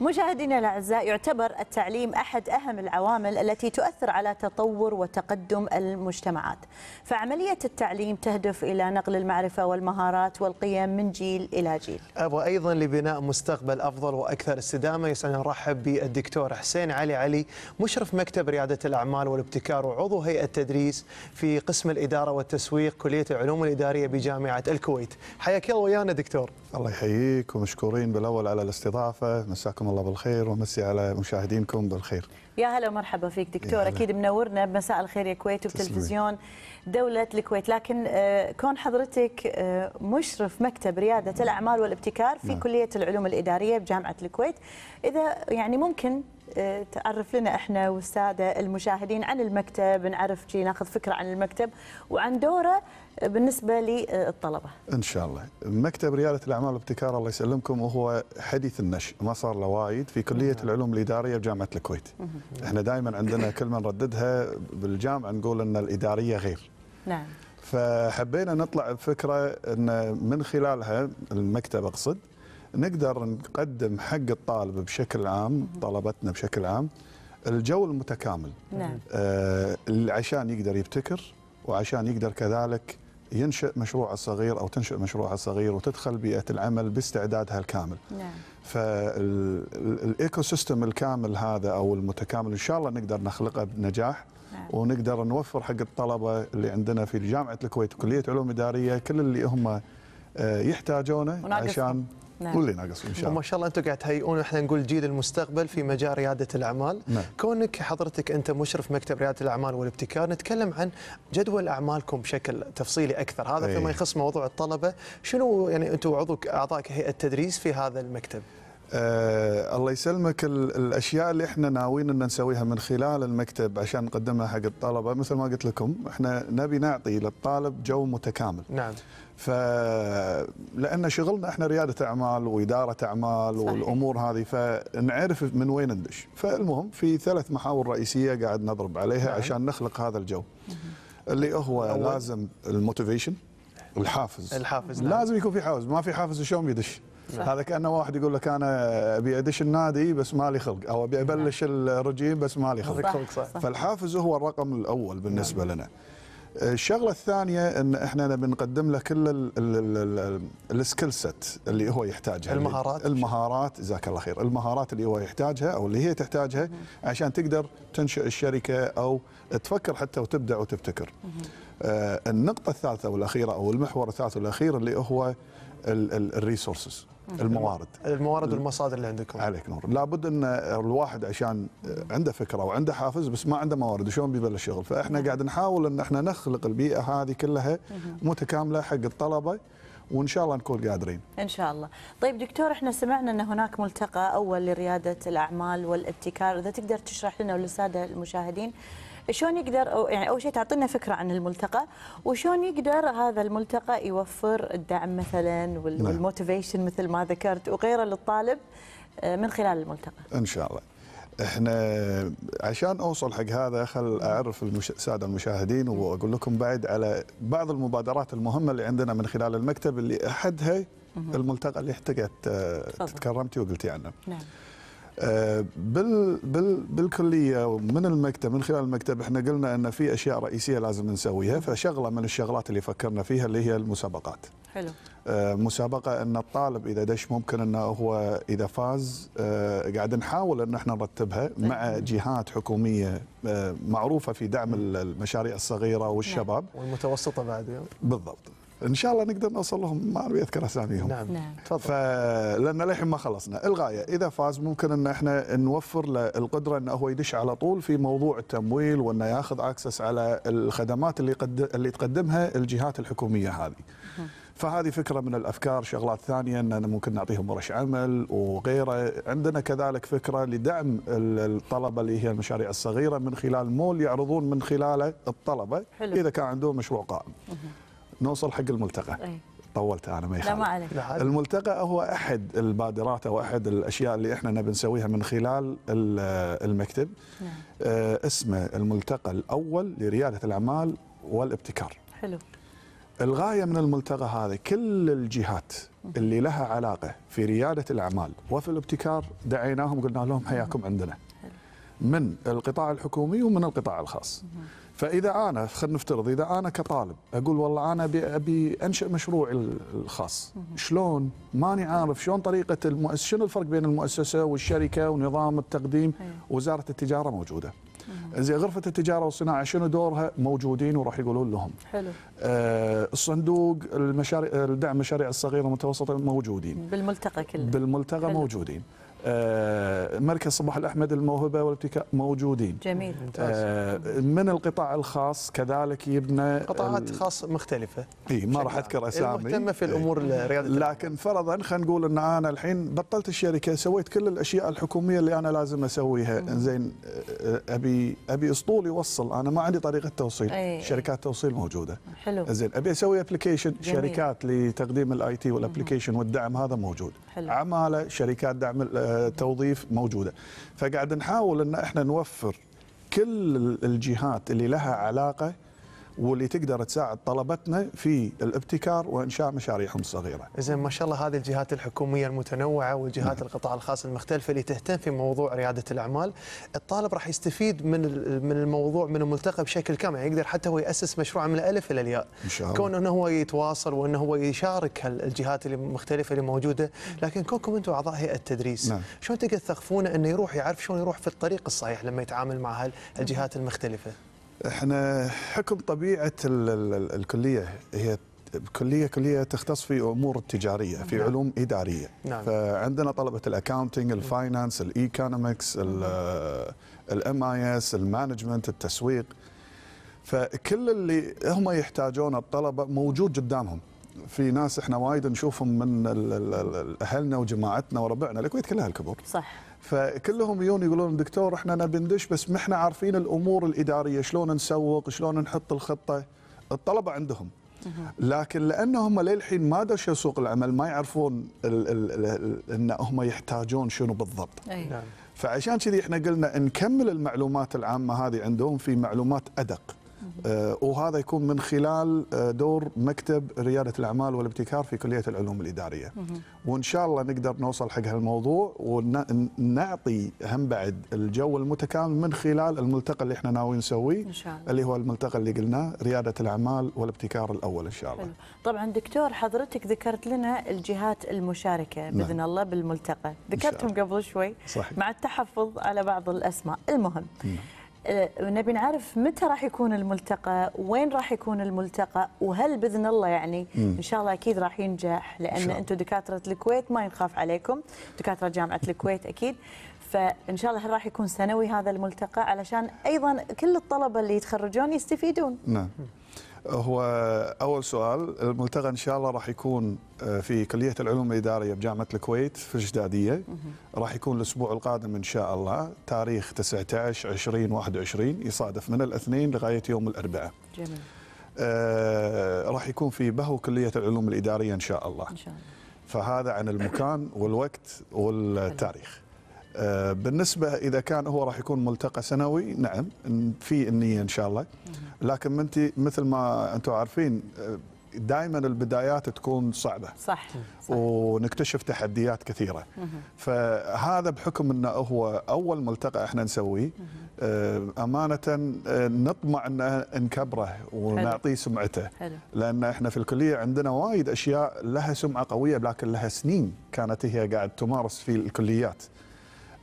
مشاهدينا الاعزاء يعتبر التعليم احد اهم العوامل التي تؤثر على تطور وتقدم المجتمعات. فعمليه التعليم تهدف الى نقل المعرفه والمهارات والقيم من جيل الى جيل. وايضا لبناء مستقبل افضل واكثر استدامه يسعدنا نرحب بالدكتور حسين علي علي مشرف مكتب رياده الاعمال والابتكار وعضو هيئه تدريس في قسم الاداره والتسويق كليه العلوم الاداريه بجامعه الكويت. حياك الله ويانا دكتور. الله يحييك ومشكورين بالاول على الاستضافه، مساكم الله بالخير ومسي على مشاهدينكم بالخير يا هلا ومرحبا فيك دكتور اكيد منورنا بمساء الخير يا كويت وبتلفزيون دوله الكويت لكن آه، كون حضرتك آه، مشرف مكتب رياده الاعمال والابتكار في نعم. كليه العلوم الاداريه بجامعه الكويت اذا يعني ممكن تعرف لنا احنا والساده المشاهدين عن المكتب نعرف شي ناخذ فكره عن المكتب وعن دوره بالنسبه للطلبه. ان شاء الله، مكتب رياده الاعمال والابتكار الله يسلمكم وهو حديث النشء، ما صار له وايد في كليه العلوم الاداريه بجامعه الكويت. احنا دائما عندنا كلمه نرددها بالجامعه نقول ان الاداريه غير. نعم. فحبينا نطلع بفكره ان من خلالها المكتب اقصد نقدر نقدم حق الطالب بشكل عام طلبتنا بشكل عام الجو المتكامل نعم. آه عشان يقدر يبتكر وعشان يقدر كذلك ينشئ مشروع الصغير او تنشئ مشروع الصغير وتدخل بيئه العمل باستعدادها الكامل. نعم. فالايكو سيستم الكامل هذا او المتكامل ان شاء الله نقدر نخلقه بنجاح نعم. ونقدر نوفر حق الطلبه اللي عندنا في جامعه الكويت وكليه علوم اداريه كل اللي هم آه، يحتاجونه عشان نعم. واللي ناقص ان شاء الله وما شاء الله انتم قاعد تهيئون احنا نقول جيل المستقبل في مجال رياده الاعمال نعم. كونك حضرتك انت مشرف مكتب رياده الاعمال والابتكار نتكلم عن جدول اعمالكم بشكل تفصيلي اكثر هذا أي. فيما إيه. يخص موضوع الطلبه شنو يعني انتم عضو اعضاء هيئه التدريس في هذا المكتب آه الله يسلمك الاشياء اللي احنا ناويين ان نسويها من خلال المكتب عشان نقدمها حق الطلبه مثل ما قلت لكم احنا نبي نعطي للطالب جو متكامل نعم ف لان شغلنا احنا رياده اعمال واداره اعمال صحيح. والامور هذه فنعرف من وين ندش فالمهم في ثلاث محاور رئيسيه قاعد نضرب عليها نعم. عشان نخلق هذا الجو اللي هو أول. لازم الموتيفيشن الحافز الحافز نعم. لازم يكون في حافز ما في حافز شلون يدش صح. هذا كانه واحد يقول لك انا ابي ادش النادي بس مالي خلق او ابي نعم. ابلش الرجيم بس مالي خلق صح. صح. فالحافز هو الرقم الاول نعم. بالنسبه لنا الشغله الثانيه ان احنا نبي نقدم له كل السكيل سيت اللي هو يحتاجها المهارات المهارات جزاك الله خير المهارات اللي هو يحتاجها او اللي هي تحتاجها عشان تقدر تنشئ الشركه او تفكر حتى وتبدع وتبتكر آه، النقطه الثالثه والاخيره او المحور الثالث والاخير اللي هو الريسورسز الموارد الموارد والمصادر اللي عندكم عليك نور لابد ان الواحد عشان عنده فكره وعنده حافز بس ما عنده موارد شلون بيبلش شغل فاحنا قاعد نحاول ان احنا نخلق البيئه هذه كلها متكامله حق الطلبه وان شاء الله نكون قادرين. ان شاء الله. طيب دكتور احنا سمعنا ان هناك ملتقى اول لرياده الاعمال والابتكار، اذا تقدر تشرح لنا وللساده المشاهدين شلون يقدر أو يعني اول شيء تعطينا فكره عن الملتقى وشلون يقدر هذا الملتقى يوفر الدعم مثلا والموتيفيشن نعم. مثل ما ذكرت وغيره للطالب آه، من خلال الملتقى ان شاء الله احنا عشان اوصل حق هذا خل اعرف الساده المشاهدين واقول لكم بعد على بعض المبادرات المهمه اللي عندنا من خلال المكتب اللي احدها الملتقى اللي احتجت آه، تكرمتي وقلتي عنه. نعم. آه، بال بال بالكليه ومن المكتب من خلال المكتب احنا قلنا ان في اشياء رئيسيه لازم نسويها فشغله من الشغلات اللي فكرنا فيها اللي هي المسابقات. حلو. آه، مسابقه ان الطالب اذا دش ممكن انه هو اذا فاز آه، قاعد نحاول ان احنا نرتبها مع طيب. جهات حكوميه معروفه في دعم المشاريع الصغيره والشباب. والمتوسطه بعد. بالضبط. ان شاء الله نقدر نوصل لهم ما ابي اذكر اساميهم نعم, نعم. فلان للحين ما خلصنا الغايه اذا فاز ممكن ان احنا نوفر له القدره انه هو يدش على طول في موضوع التمويل وانه ياخذ اكسس على الخدمات اللي اللي تقدمها الجهات الحكوميه هذه فهذه فكره من الافكار شغلات ثانيه اننا ممكن نعطيهم ورش عمل وغيره عندنا كذلك فكره لدعم الطلبه اللي هي المشاريع الصغيره من خلال مول يعرضون من خلاله الطلبه حلو. اذا كان عندهم مشروع قائم نوصل حق الملتقى إيه. طولت انا ما يخالف لا ما عليك الملتقى هو احد البادرات او احد الاشياء اللي احنا نبي نسويها من خلال المكتب نعم. آه، اسمه الملتقى الاول لرياده الاعمال والابتكار حلو الغايه من الملتقى هذا كل الجهات اللي لها علاقه في رياده الاعمال وفي الابتكار دعيناهم قلنا لهم حياكم عندنا من القطاع الحكومي ومن القطاع الخاص فاذا انا خلينا نفترض اذا انا كطالب اقول والله انا ابي ابي انشئ مشروعي الخاص شلون ماني عارف شلون طريقه المؤسسه شنو الفرق بين المؤسسه والشركه ونظام التقديم أيوة. وزاره التجاره موجوده زين غرفه التجاره والصناعه شنو دورها موجودين وراح يقولون لهم حلو آه الصندوق المشاريع الدعم المشاريع الصغيره والمتوسطه موجودين بالملتقى كله بالملتقى حلو. موجودين آه، مركز صباح الأحمد الموهبة والابتكار موجودين جميل آه، من القطاع الخاص كذلك يبنى قطاعات خاص مختلفة اي ما راح أذكر أسامي مهتمة في الأمور الرياضية لكن فرضا خلينا نقول أن أنا الحين بطلت الشركة سويت كل الأشياء الحكومية اللي أنا لازم أسويها زين آه، أبي أبي أسطول يوصل أنا ما عندي طريقة توصيل أي. شركات توصيل موجودة حلو زين أبي أسوي أبلكيشن شركات لتقديم الآي تي والأبلكيشن والدعم هذا موجود حلو. عمالة شركات دعم توظيف موجوده فقاعد نحاول ان احنا نوفر كل الجهات اللي لها علاقه واللي تقدر تساعد طلبتنا في الابتكار وانشاء مشاريعهم الصغيره. زين ما شاء الله هذه الجهات الحكوميه المتنوعه والجهات نعم. القطاع الخاص المختلفه اللي تهتم في موضوع رياده الاعمال، الطالب راح يستفيد من من الموضوع من الملتقى بشكل كامل، يعني يقدر حتى هو ياسس مشروع من الالف الى الياء. ان شاء الله. كون انه هو يتواصل وانه هو يشارك الجهات المختلفه اللي موجوده، لكن كونكم انتم اعضاء هيئه تدريس، نعم. شلون تقدر تثقفونه انه يروح يعرف شلون يروح في الطريق الصحيح لما يتعامل مع هالجهات نعم. المختلفه؟ احنا حكم طبيعه الـ الـ الكليه هي كليه كليه تختص في امور تجاريه في نعم. علوم اداريه نعم. فعندنا طلبه الاكاونتنج الفاينانس الايكونومكس الام اي اس المانجمنت التسويق فكل اللي هم يحتاجونه الطلبه موجود قدامهم في ناس احنا وايد نشوفهم من اهلنا وجماعتنا وربعنا الكويت كلها الكبر صح فكلهم يجون يقولون دكتور احنا نبي ندش بس ما احنا عارفين الامور الاداريه شلون نسوق شلون نحط الخطه الطلبه عندهم لكن لانهم للحين ما دشوا سوق العمل ما يعرفون ال ال ال ان هم يحتاجون شنو بالضبط أي. نعم. فعشان كذي احنا قلنا نكمل المعلومات العامه هذه عندهم في معلومات ادق آه، وهذا يكون من خلال آه، دور مكتب رياده الاعمال والابتكار في كليه العلوم الاداريه. وان شاء الله نقدر نوصل حق هالموضوع ونعطي هم بعد الجو المتكامل من خلال الملتقى اللي احنا ناويين نسويه ان شاء الله اللي هو الملتقى اللي قلناه رياده الاعمال والابتكار الاول ان شاء الله. طبعا دكتور حضرتك ذكرت لنا الجهات المشاركه نعم. باذن نعم. الله بالملتقى، ذكرتهم قبل شوي صحيح. مع التحفظ على بعض الاسماء، المهم. نعم. آه، نبي نعرف متى راح يكون الملتقى وين راح يكون الملتقى وهل باذن الله يعني ان شاء الله اكيد راح ينجح لان انتم دكاتره الكويت ما ينخاف عليكم دكاتره جامعه الكويت اكيد فان شاء الله راح يكون سنوي هذا الملتقى علشان ايضا كل الطلبه اللي يتخرجون يستفيدون نعم هو اول سؤال الملتقى ان شاء الله راح يكون آه، في كليه العلوم الاداريه بجامعه الكويت في الجداديه راح يكون الاسبوع القادم ان شاء الله تاريخ 19 20 21 يصادف من الاثنين لغايه يوم الاربعاء. جميل. آه، راح يكون في بهو كليه العلوم الاداريه ان شاء الله. ان شاء الله. فهذا عن المكان والوقت والتاريخ. آه، بالنسبه اذا كان هو راح يكون ملتقى سنوي نعم في النيه ان شاء الله. لكن انت مثل ما انتم عارفين دائما البدايات تكون صعبه صح, صح. ونكتشف تحديات كثيره فهذا بحكم انه هو اول ملتقى احنا نسويه آه، امانه آه، نطمع ان نكبره ونعطيه سمعته حلو. لان احنا في الكليه عندنا وايد اشياء لها سمعه قويه لكن لها سنين كانت هي قاعد تمارس في الكليات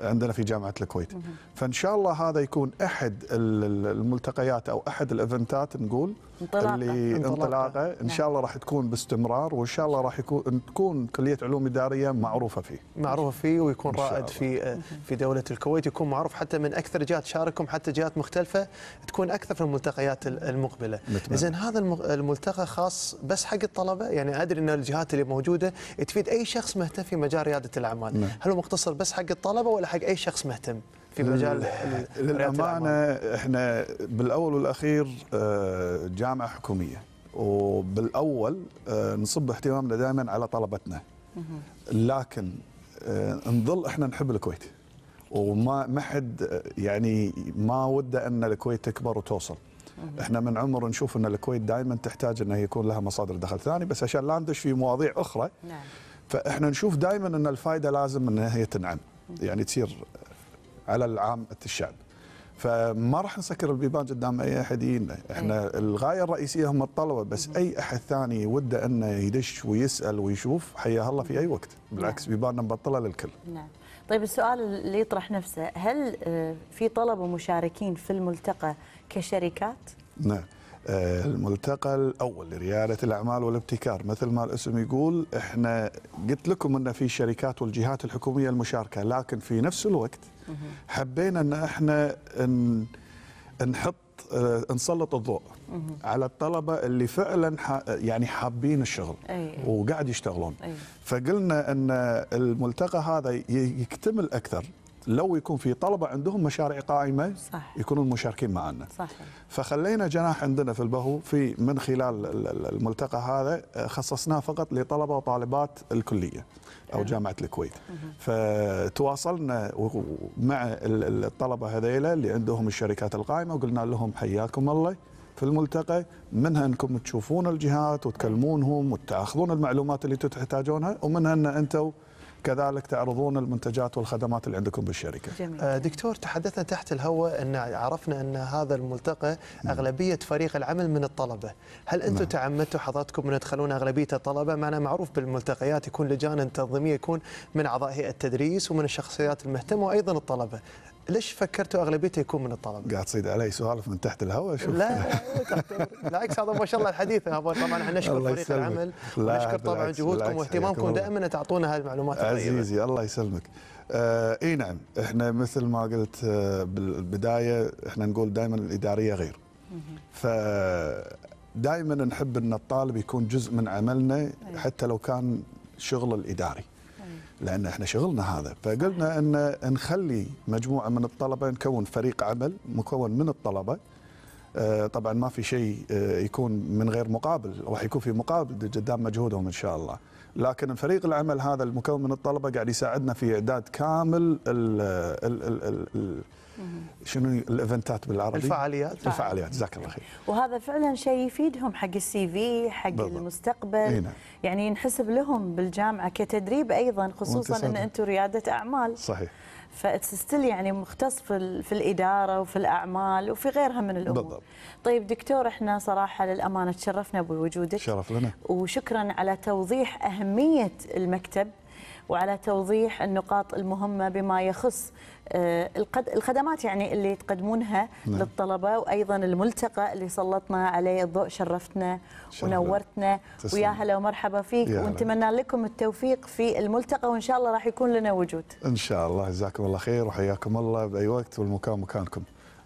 عندنا في جامعه الكويت فان شاء الله هذا يكون احد الملتقيات او احد الايفنتات نقول انطلاقه اللي انطلاقه ان نعم. شاء الله راح تكون باستمرار وان شاء الله راح يكون تكون كليه علوم اداريه معروفه فيه معروفه فيه ويكون رائد في آه، في دوله الكويت يكون معروف حتى من اكثر جهات شاركهم حتى جهات مختلفه تكون اكثر في الملتقيات المقبله زين هذا الملتقى خاص بس حق الطلبه يعني ادري ان الجهات اللي موجوده تفيد اي شخص مهتم في مجال رياده الاعمال نعم. هل هو مقتصر بس حق الطلبه ولا حق اي شخص مهتم في مجال للامانه احنا بالاول والاخير آه، جامعه حكوميه وبالاول آه، نصب اهتمامنا دائما على طلبتنا لكن آه، نظل احنا نحب الكويت وما ما حد يعني ما وده ان الكويت تكبر وتوصل احنا من عمر نشوف ان الكويت دائما تحتاج انه يكون لها مصادر دخل ثاني بس عشان لا ندش في مواضيع اخرى نعم. فاحنا نشوف دائما ان الفائده لازم انها هي تنعم يعني تصير على العامة الشعب فما راح نسكر البيبان قدام اي احد يجينا، إيه، احنا أي. الغايه الرئيسيه هم الطلبه بس اي احد ثاني وده انه يدش ويسال ويشوف حياه الله في اي وقت، نعم. بالعكس نعم. بيباننا مبطله للكل. نعم. طيب السؤال اللي يطرح نفسه، هل آه، في طلبه مشاركين في الملتقى كشركات؟ نعم. آه، الملتقى الاول لرياده الاعمال والابتكار مثل ما الاسم يقول احنا قلت لكم ان في شركات والجهات الحكوميه المشاركه لكن في نفس الوقت حبينا ان احنا نحط آه، نسلط الضوء على الطلبه اللي فعلا يعني حابين الشغل وقاعد يشتغلون فقلنا ان الملتقى هذا يكتمل اكثر لو يكون في طلبه عندهم مشاريع قائمه صح. يكونون مشاركين معنا صح. فخلينا جناح عندنا في البهو في من خلال الملتقى هذا آه، خصصناه فقط لطلبه وطالبات الكليه او جامعه الكويت فتواصلنا مع الطلبه هذيلا اللي عندهم الشركات القائمه وقلنا لهم حياكم الله في الملتقى منها انكم تشوفون الجهات وتكلمونهم وتاخذون المعلومات اللي تحتاجونها ومنها ان انتم كذلك تعرضون المنتجات والخدمات اللي عندكم بالشركه. آه، جميل. دكتور تحدثنا تحت الهواء ان عرفنا ان هذا الملتقى اغلبيه فريق العمل من الطلبه، هل انتم نعم. تعمدتوا حضراتكم ان تدخلون اغلبيه الطلبه؟ معنا معروف بالملتقيات يكون لجان تنظيميه يكون من اعضاء هيئه التدريس ومن الشخصيات المهتمه وايضا الطلبه، ليش فكرتوا اغلبيته يكون من الطلبه؟ قاعد تصيد علي سوالف من تحت الهواء شوف لا بالعكس هذا ما شاء الله الحديث طبعا احنا نشكر فريق العمل ونشكر طبعا جهودكم واهتمامكم دائما تعطونا هالمعلومات عزيزي الله يسلمك آه اي نعم احنا مثل ما قلت آه بالبدايه احنا نقول دائما الاداريه غير ف دائما نحب ان الطالب يكون جزء من عملنا حتى لو كان شغل الاداري لان احنا شغلنا هذا فقلنا ان نخلي مجموعه من الطلبه نكون فريق عمل مكون من الطلبه آه، طبعا ما في شيء آه، يكون من غير مقابل راح يكون في مقابل قدام مجهودهم ان شاء الله لكن فريق العمل هذا المكون من الطلبه قاعد يساعدنا في اعداد كامل ال ال ال ال شنو الايفنتات بالعربي الفعاليات الفعاليات جزاك الله خير وهذا فعلا شيء يفيدهم حق السي في حق بالضبط. المستقبل هنا. نعم. يعني ينحسب لهم بالجامعه كتدريب ايضا خصوصا ان انتم رياده اعمال صحيح فاتستل يعني مختص في, في الاداره وفي الاعمال وفي غيرها من الامور بالضبط. طيب دكتور احنا صراحه للامانه تشرفنا بوجودك شرف لنا وشكرا على توضيح اهميه أهمية المكتب وعلى توضيح النقاط المهمة بما يخص آه، الخدمات يعني اللي تقدمونها نعم. للطلبة وأيضا الملتقى اللي سلطنا عليه الضوء شرفتنا شهر. ونورتنا تسلم. ويا هلا ومرحبا فيك ونتمنى لكم التوفيق في الملتقى وإن شاء الله راح يكون لنا وجود إن شاء الله جزاكم الله خير وحياكم الله بأي وقت والمكان مكانكم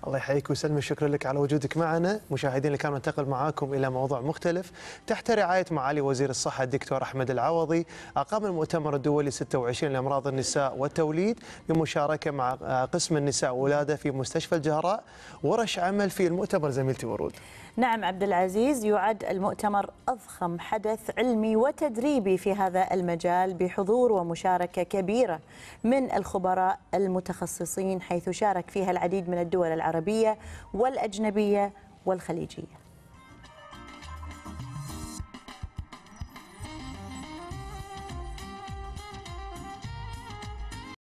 الله يحييك ويسلمك شكرا لك على وجودك معنا مشاهدينا الكرام ننتقل معاكم إلى موضوع مختلف تحت رعاية معالي وزير الصحة الدكتور أحمد العوضي أقام المؤتمر الدولي 26 لأمراض النساء والتوليد بمشاركة مع قسم النساء والولادة في مستشفى الجهراء ورش عمل في المؤتمر زميلتي ورود نعم عبد العزيز يعد المؤتمر أضخم حدث علمي وتدريبي في هذا المجال بحضور ومشاركة كبيرة من الخبراء المتخصصين حيث شارك فيها العديد من الدول العربية العربية والأجنبية والخليجية